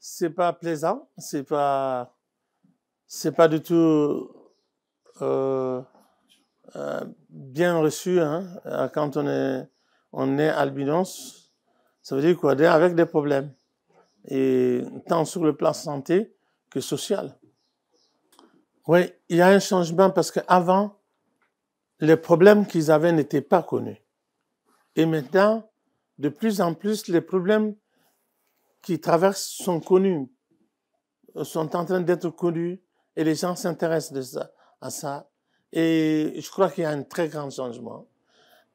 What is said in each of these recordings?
C'est pas plaisant, c'est pas, c'est pas du tout euh, euh, bien reçu hein. euh, quand on est, on est albinos. Ça veut dire quoi est avec des problèmes, tant sur le plan santé que social. Oui, il y a un changement parce qu'avant, les problèmes qu'ils avaient n'étaient pas connus. Et maintenant, de plus en plus, les problèmes qui traversent sont connus, sont en train d'être connus, et les gens s'intéressent à ça. Et je crois qu'il y a un très grand changement.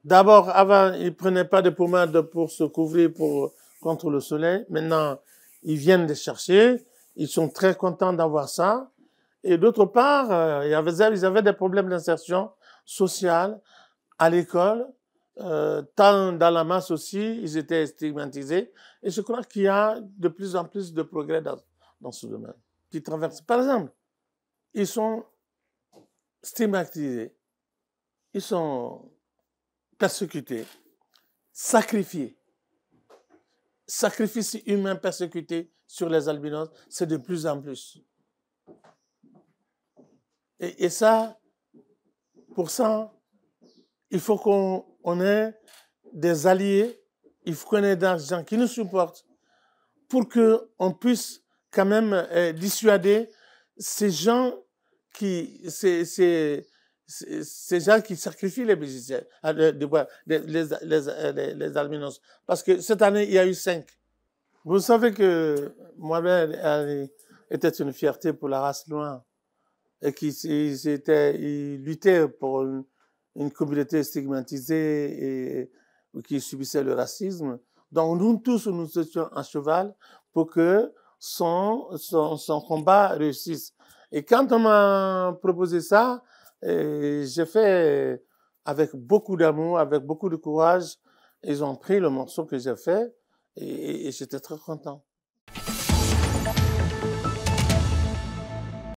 D'abord, avant, ils prenaient pas de pommade pour se couvrir pour, contre le soleil. Maintenant, ils viennent les chercher. Ils sont très contents d'avoir ça. Et d'autre part, euh, ils, avaient, des problèmes d'insertion sociale à l'école, euh, tant dans la masse aussi, ils étaient stigmatisés. Et je crois qu'il y a de plus en plus de progrès dans, ce domaine qui Par exemple, ils sont stigmatisés, ils sont persécutés, sacrifiés. Sacrifice humain persécuté sur les albinos, c'est de plus en plus. Et, ça, pour ça, il faut qu'on ait des alliés, il faut qu'on ait des gens qui nous supportent pour qu'on puisse quand même euh, dissuader ces gens qui, ces, ces, gens qui sacrifient ah, les les, les, les, albinos. Parce que cette année, il y a eu cinq. Vous savez que Mohamed était une fierté pour la race noire et qui luttaient pour une, communauté stigmatisée et, qui subissait le racisme. Donc nous tous, nous étions à cheval pour que son, son, combat réussisse. Et quand on m'a proposé ça, j'ai fait avec beaucoup d'amour, avec beaucoup de courage. Ils ont pris le morceau que j'ai fait et j'étais très content.